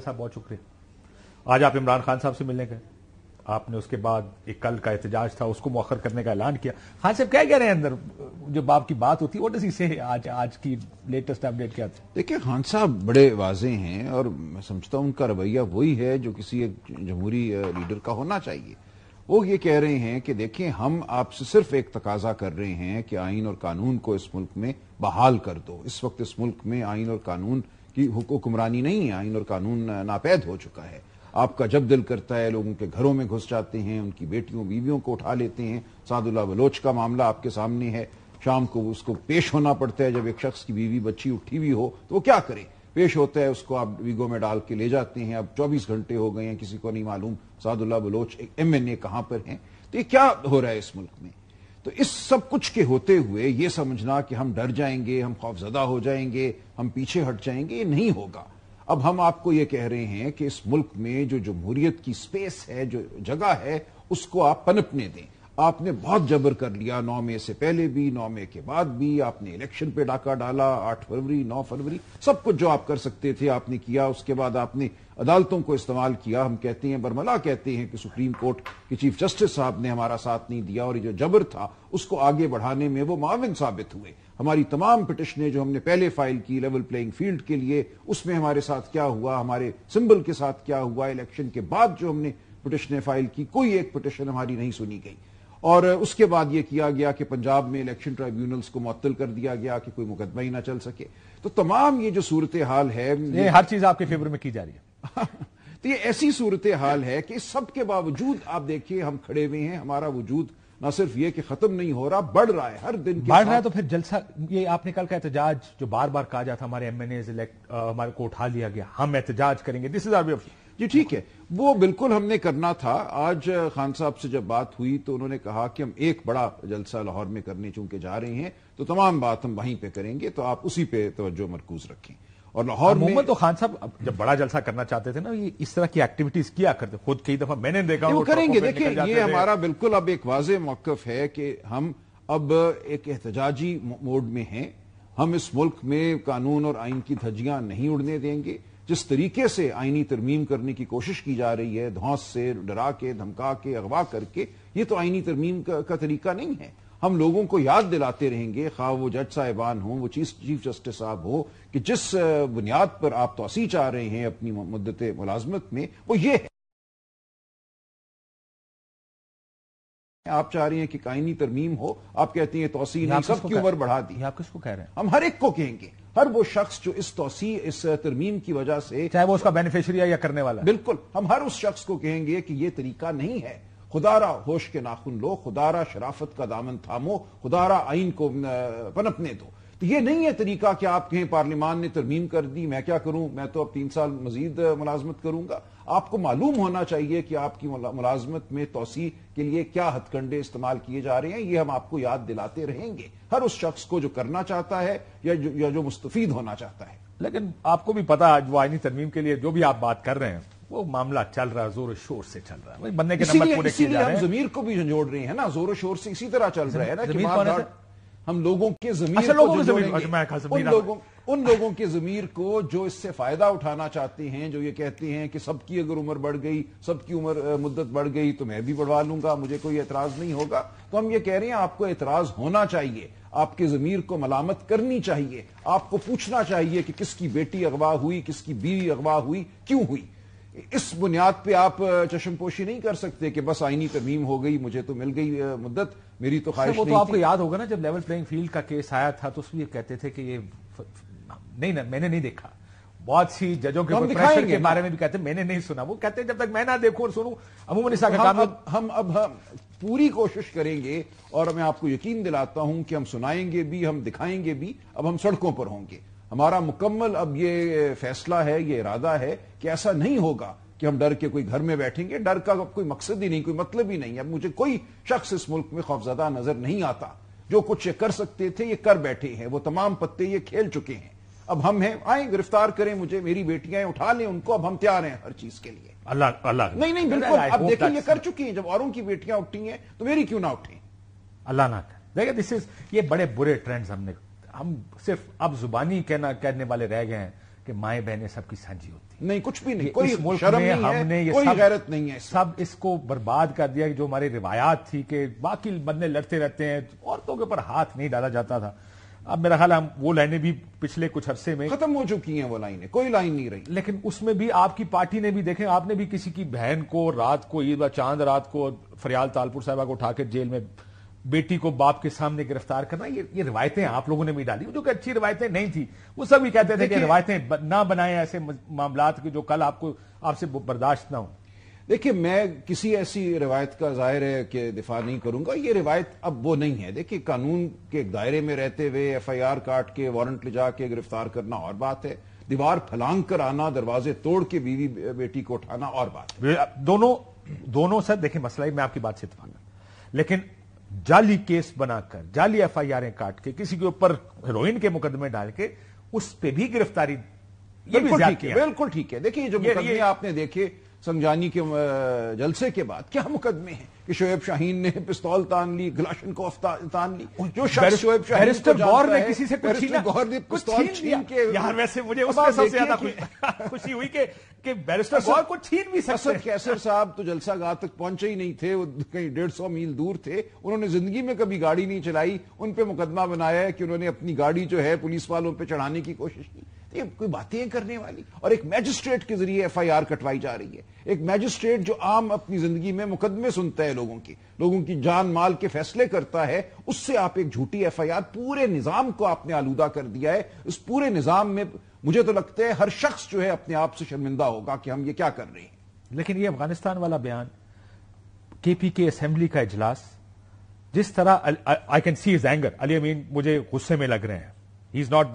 साहब बहुत शुक्रिया आज आप इमरान खान साहब से मिलने गए आपने उसके बाद एक कल का एहतजाज था उसको मौखर करने का ऐलान किया खान साहब क्या कह रहे हैं अंदर जो बाप की बात होती है वो डसी से आज आज की लेटेस्ट अपडेट क्या था देखिए खान साहब बड़े वाजे हैं और मैं समझता हूँ उनका रवैया वही है जो किसी एक जमहूरी लीडर का होना चाहिए वो ये कह रहे हैं कि देखिए हम आपसे सिर्फ एक तकाजा कर रहे हैं कि आइन और कानून को इस मुल्क में बहाल कर दो इस वक्त इस मुल्क में आइन और कानून कि हुक्मरानी नहीं है आइन और कानून नापैद हो चुका है आपका जब दिल करता है लोगों के घरों में घुस जाते हैं उनकी बेटियों बीवियों को उठा लेते हैं सादुल्ला बलोच का मामला आपके सामने है शाम को उसको पेश होना पड़ता है जब एक शख्स की बीवी बच्ची उठी हुई हो तो वो क्या करे पेश होता है उसको आप वीगो में डाल के ले जाते हैं अब चौबीस घंटे हो गए हैं किसी को नहीं मालूम सादुल्ला बलोच एक एम एन ए कहां पर है तो ये क्या हो रहा है इस मुल्क में तो इस सब कुछ के होते हुए ये समझना कि हम डर जाएंगे हम खौफजदा हो जाएंगे हम पीछे हट जाएंगे ये नहीं होगा अब हम आपको ये कह रहे हैं कि इस मुल्क में जो जमहूरियत की स्पेस है जो जगह है उसको आप पनपने दें आपने बहुत जबर कर लिया नौ मई से पहले भी नौ मई के बाद भी आपने इलेक्शन पे डाका डाला आठ फरवरी नौ फरवरी सब कुछ जो आप कर सकते थे आपने किया उसके बाद आपने अदालतों को इस्तेमाल किया हम कहते हैं बरमला कहते हैं कि सुप्रीम कोर्ट के चीफ जस्टिस साहब ने हमारा साथ नहीं दिया और ये जो जबर था उसको आगे बढ़ाने में वो माविन साबित हुए हमारी तमाम पिटिशनें जो हमने पहले फाइल की लेवल प्लेइंग फील्ड के लिए उसमें हमारे साथ क्या हुआ हमारे सिंबल के साथ क्या हुआ इलेक्शन के बाद जो हमने पिटिशनें फाइल की कोई एक पिटिशन हमारी नहीं सुनी गई और उसके बाद यह किया गया कि पंजाब में इलेक्शन ट्राइब्यूनल्स को मअतल कर दिया गया कि कोई मुकदमा ही ना चल सके तो तमाम ये जो सूरत हाल है ये हर चीज आपके फेवर में की जा रही है तो ये ऐसी सूरत हाल है कि सबके बावजूद आप देखिए हम खड़े हुए हैं हमारा वजूद ना सिर्फ ये कि खत्म नहीं हो रहा बढ़ रहा है हर दिन बढ़ रहा है तो फिर जलसा ये आपने कल का एहतजाज जो बार बार कहा जाता हमारे एम इलेक्ट हमारे को उठा लिया गया हम एहतजाज करेंगे this is our way of जी ठीक है वो बिल्कुल हमने करना था आज खान साहब से जब बात हुई तो उन्होंने कहा कि हम एक बड़ा जलसा लाहौर में करने चूंकि जा रहे हैं तो तमाम बात हम वहीं पर करेंगे तो आप उसी पर तवज्जो मरकूज रखें और लाहौर में तो खान साहब जब बड़ा जलसा करना चाहते थे ना ये इस तरह की एक्टिविटीज किया करते खुद कई दफा मैंने देखा वो करेंगे देखिए ये हमारा बिल्कुल अब एक वाज मौकफ है कि हम अब एक एहतजाजी मोड में हैं हम इस मुल्क में कानून और आइन की धज्जियां नहीं उड़ने देंगे जिस तरीके से आइनी तरमीम करने की कोशिश की जा रही है धौस से डरा के धमका के अगवा करके ये तो आइनी तरमीम का, का तरीका नहीं है हम लोगों को याद दिलाते रहेंगे खा वो जज साहिबान हो वो चीफ चीफ जस्टिस साहब हो कि जिस बुनियाद पर आप तोसी चाह रहे हैं अपनी मुद्दत मुलाजमत में वो ये है आप चाह रही हैं कि कायनी तरमीम हो आप कहती हैं तोसी ने सबकी उम्र बढ़ा दी आप किसको कह रहे हैं हम हर एक को कहेंगे हर वो शख्स जो इस तोसी इस तरमीम की वजह से चाहे वो उसका बेनिफिशरी या करने वाला बिल्कुल हम हर उस शख्स को कहेंगे कि ये तरीका नहीं है खुदारा होश के नाखुन लो खुदारा शराफत का दामन थामो खुदारा आइन को पनपने दो तो ये नहीं है तरीका कि आप कहें पार्लियामान ने तरमीम कर दी मैं क्या करूं मैं तो अब तीन साल मजीद मुलाजमत करूंगा आपको मालूम होना चाहिए कि आपकी मुलाजमत में तोसी के लिए क्या हथकंडे इस्तेमाल किए जा रहे हैं ये हम आपको याद दिलाते रहेंगे हर उस शख्स को जो करना चाहता है या जो, या जो मुस्तफीद होना चाहता है लेकिन आपको भी पता आज वो आइनी तरमीम के लिए जो भी आप बात कर रहे हैं वो मामला चल रहा है जोर शोर से चल रहा है बनने के नंबर पूरे किए जा रहे हैं जमीर को भी झंझोड़ रहे हैं ना जोर शोर से इसी तरह चल रहा है ना कि हम लोगों के जमीर अच्छा, लोगों के जमीर, उन लोगों उन लोगों की जमीर को जो इससे फायदा उठाना चाहती हैं जो ये कहती हैं कि सबकी अगर उम्र बढ़ गई सबकी उम्र मुद्दत बढ़ गई तो मैं भी बढ़वा लूंगा मुझे कोई एतराज नहीं होगा तो हम ये कह रहे हैं आपको एतराज होना चाहिए आपके जमीर को मलामत करनी चाहिए आपको पूछना चाहिए कि किसकी बेटी अगवा हुई किसकी बीवी अगवा हुई क्यों हुई इस बुनियाद पर आप चशमपोशी नहीं कर सकते कि बस आईनी तरमीम हो गई मुझे तो मिल गई मुद्दत मेरी तो अच्छा, ख्वाहिश तो आपको याद होगा ना जब लेवल प्लेइंग फील्ड का केस आया था तो उसमें कहते थे कि ये नहीं ना मैंने नहीं देखा बहुत सी जजों के प्रेशर के बारे में भी कहते मैंने नहीं सुना वो कहते जब तक मैं ना देखूं और सुनूं अमूमन इसका तो काम अब, हम अब हम पूरी कोशिश करेंगे और मैं आपको यकीन दिलाता हूं कि हम सुनाएंगे भी हम दिखाएंगे भी अब हम सड़कों पर होंगे हमारा मुकम्मल अब ये फैसला है ये इरादा है कि ऐसा नहीं होगा कि हम डर के कोई घर में बैठेंगे डर का अब कोई मकसद ही नहीं कोई मतलब ही नहीं अब मुझे कोई शख्स इस मुल्क में खौफजदा नजर नहीं आता जो कुछ ये कर सकते थे ये कर बैठे हैं वो तमाम पत्ते ये खेल चुके हैं अब हम हैं आए गिरफ्तार करें मुझे मेरी बेटियां उठा लें उनको अब हम तैयार हैं हर चीज के लिए अल्लाह अल्लाह नहीं नहीं बिल्कुल अब देखें ये कर चुकी हैं जब औरों की बेटियां उठी हैं तो मेरी क्यों ना उठे अल्लाह ना देखिए दिस इज ये बड़े बुरे ट्रेंड्स हमने हम सिर्फ अब जुबानी कहना कहने वाले रह गए हैं कि माए बहने सबकी साझी होती नहीं कुछ भी नहीं कोई मुल्क शर्म नहीं हमने ये कोई सब, गैरत नहीं है सब इसको बर्बाद कर दिया जो हमारी रिवायात थी कि बाकी बंदे लड़ते रहते हैं औरतों के ऊपर हाथ नहीं डाला जाता था अब मेरा ख्याल हम वो लाइनें भी पिछले कुछ अरसे में खत्म हो चुकी हैं वो लाइनें कोई लाइन नहीं रही लेकिन उसमें भी आपकी पार्टी ने भी देखे आपने भी किसी की बहन को रात को ईद चांद रात को फरियाल तालपुर साहबा को उठा के जेल में बेटी को बाप के सामने गिरफ्तार करना ये ये रिवायतें आप लोगों ने भी डाली जो कि अच्छी रिवायतें नहीं थी वो सब भी कहते थे कि रिवायतें ना बनाए ऐसे मामला के जो कल आपको आपसे बर्दाश्त ना हो देखिए मैं किसी ऐसी रिवायत का जाहिर है कि दिफा नहीं करूंगा ये रिवायत अब वो नहीं है देखिए कानून के दायरे में रहते हुए एफ आई आर काट के वारंट ले जाके गिरफ्तार करना और बात है दीवार फलांग कर आना दरवाजे तोड़ के बीवी बेटी को उठाना और बात है दोनों दोनों सर देखिए मसला मैं आपकी बात से इतफाक लेकिन जाली केस बनाकर जाली एफ आई आरें काट के किसी के ऊपर हेरोइन के मुकदमे डाल के उस पर भी गिरफ्तारी ये भी बिल्कुल ठीक है बिल्कुल ठीक है देखिए जो मुकदमे आपने देखे समझानी के जलसे के बाद क्या मुकदमे हैं कि शोएब शाहीन ने पिस्तौल तान ली गलाशन को तान ली जो शोएब बैरिस्टर गौर ने किसी से कुछ गौर ने पिस्तौल छीन के यार वैसे मुझे उसमें सबसे ज्यादा खुशी हुई कि कि बैरिस्टर गौर को छीन भी सकते कैसर साहब तो जलसा गाह तक पहुंचे ही नहीं थे वो कहीं डेढ़ सौ मील दूर थे उन्होंने जिंदगी में कभी गाड़ी नहीं चलाई उन पर मुकदमा बनाया है कि उन्होंने अपनी गाड़ी जो है पुलिस वालों पर चढ़ाने की कोशिश की ये कोई बातें करने वाली और एक मैजिस्ट्रेट के जरिए एफ आई आर कटवाई जा रही है एक मैजिस्ट्रेट जो आम अपनी जिंदगी में मुकदमे सुनता है लोगों की लोगों की जान माल के फैसले करता है उससे आप एक झूठी एफ आई आर पूरे निजाम को आपने आलूदा कर दिया है उस पूरे निजाम में मुझे तो लगता है हर शख्स जो है अपने आप से शर्मिंदा होगा कि हम ये क्या कर रहे हैं लेकिन ये अफगानिस्तान वाला बयान के पी के असेंबली का इजलास जिस तरह I can see is anger Ali Amin मुझे गुस्से में लग रहे हैं ही इज नॉट